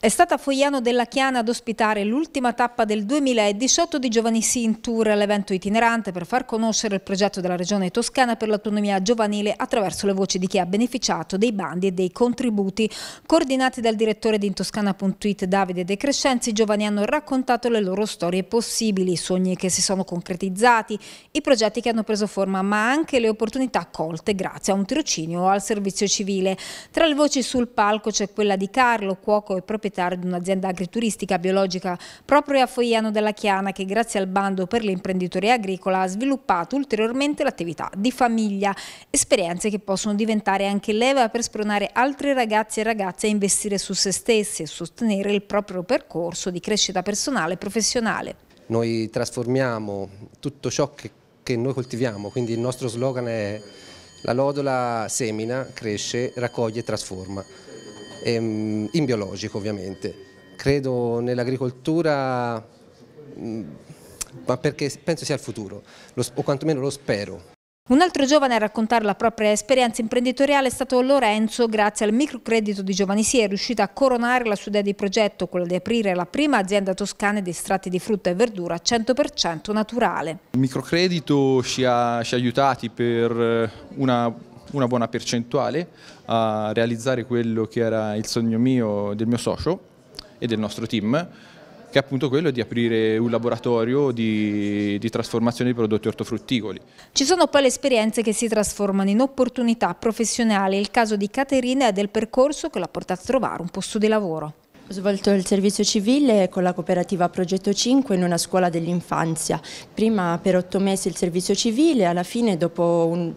È stata Foiano della Chiana ad ospitare l'ultima tappa del 2018 di Giovani Sì in Tour, l'evento itinerante per far conoscere il progetto della Regione Toscana per l'autonomia giovanile attraverso le voci di chi ha beneficiato dei bandi e dei contributi. Coordinati dal direttore di Intoscana.it Davide De Crescenzi, i giovani hanno raccontato le loro storie possibili, i sogni che si sono concretizzati, i progetti che hanno preso forma, ma anche le opportunità colte grazie a un tirocinio o al servizio civile. Tra le voci sul palco c'è quella di Carlo, cuoco e proprietario proprietario di un'azienda agrituristica biologica proprio a Foiano della Chiana che grazie al bando per l'imprenditoria agricola ha sviluppato ulteriormente l'attività di famiglia, esperienze che possono diventare anche leva per spronare altri ragazzi e ragazze a investire su se stessi e sostenere il proprio percorso di crescita personale e professionale. Noi trasformiamo tutto ciò che, che noi coltiviamo, quindi il nostro slogan è la lodola semina, cresce, raccoglie e trasforma. Ehm, in biologico ovviamente. Credo nell'agricoltura, mm, ma perché penso sia il futuro, o quantomeno lo spero. Un altro giovane a raccontare la propria esperienza imprenditoriale è stato Lorenzo, grazie al microcredito di Giovanisi è riuscito a coronare la sua idea di progetto, quella di aprire la prima azienda toscana di estratti di frutta e verdura 100% naturale. Il microcredito ci ha, ci ha aiutati per una una buona percentuale a realizzare quello che era il sogno mio, del mio socio e del nostro team, che è appunto quello di aprire un laboratorio di, di, trasformazione di prodotti ortofrutticoli. Ci sono poi le esperienze che si trasformano in opportunità professionali, il caso di Caterina e del percorso che l'ha portata a trovare un posto di lavoro. Ho svolto il servizio civile con la cooperativa Progetto 5 in una scuola dell'infanzia. Prima per otto mesi il servizio civile, alla fine dopo un,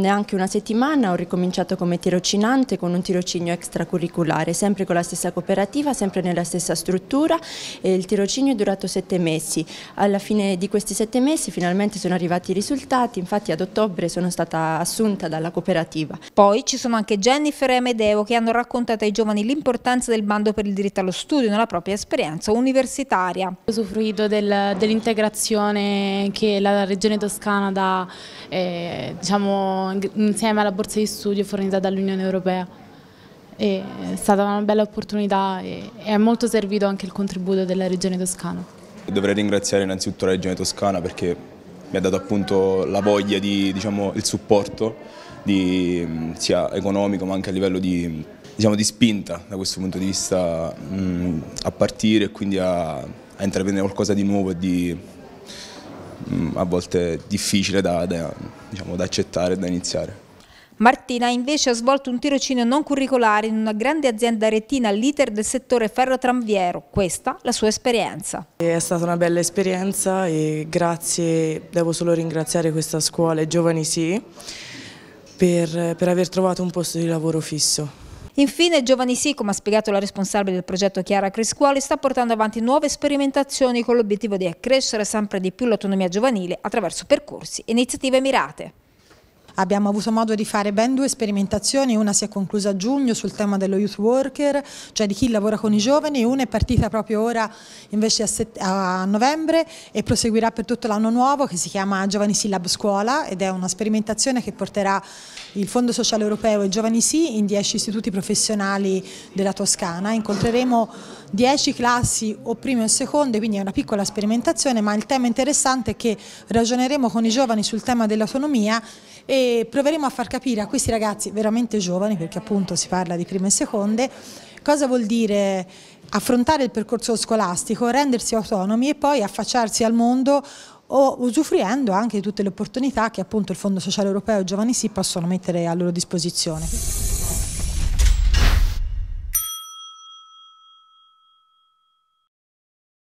neanche una settimana ho ricominciato come tirocinante con un tirocinio extracurriculare, sempre con la stessa cooperativa, sempre nella stessa struttura e il tirocinio è durato sette mesi. Alla fine di questi sette mesi finalmente sono arrivati i risultati, infatti ad ottobre sono stata assunta dalla cooperativa. Poi ci sono anche Jennifer e Amedeo che hanno raccontato ai giovani l'importanza del bando per il diritto allo studio nella propria esperienza universitaria. Ho usufruito del, dell'integrazione che la Regione Toscana dà eh, diciamo, insieme alla borsa di studio fornita dall'Unione Europea. è stata una bella opportunità e è molto servito anche il contributo della Regione Toscana. Dovrei ringraziare innanzitutto la Regione Toscana perché mi ha dato appunto la voglia di, diciamo, il supporto di, sia economico ma anche a livello di diciamo, di spinta da questo punto di vista mh, mm, a partire e quindi a, a, intraprendere qualcosa di nuovo e di, mh, mm, a volte difficile da, da, diciamo, da accettare e da iniziare. Martina invece ha svolto un tirocinio non curricolare in una grande azienda retina leader del settore ferrotranviero, questa la sua esperienza. È stata una bella esperienza e grazie, devo solo ringraziare questa scuola e Giovani Sì per, per aver trovato un posto di lavoro fisso. Infine, Giovani Sì, come ha spiegato la responsabile del progetto Chiara Criscuoli, sta portando avanti nuove sperimentazioni con l'obiettivo di accrescere sempre di più l'autonomia giovanile attraverso percorsi e iniziative mirate. Abbiamo avuto modo di fare ben due sperimentazioni, una si è conclusa a giugno sul tema dello youth worker, cioè di chi lavora con i giovani, una è partita proprio ora invece a, a novembre e proseguirà per tutto l'anno nuovo che si chiama Giovani Sì Lab Scuola ed è una sperimentazione che porterà il Fondo Sociale Europeo e Giovani Sì in 10 istituti professionali della Toscana. Incontreremo 10 classi o prime o seconde, quindi è una piccola sperimentazione, ma il tema interessante è che ragioneremo con i giovani sul tema dell'autonomia e proveremo a far capire a questi ragazzi veramente giovani, perché appunto si parla di prime e seconde, cosa vuol dire affrontare il percorso scolastico, rendersi autonomi e poi affacciarsi al mondo o usufruendo anche di tutte le opportunità che appunto il Fondo Sociale Europeo e Giovani Sì possono mettere a loro disposizione.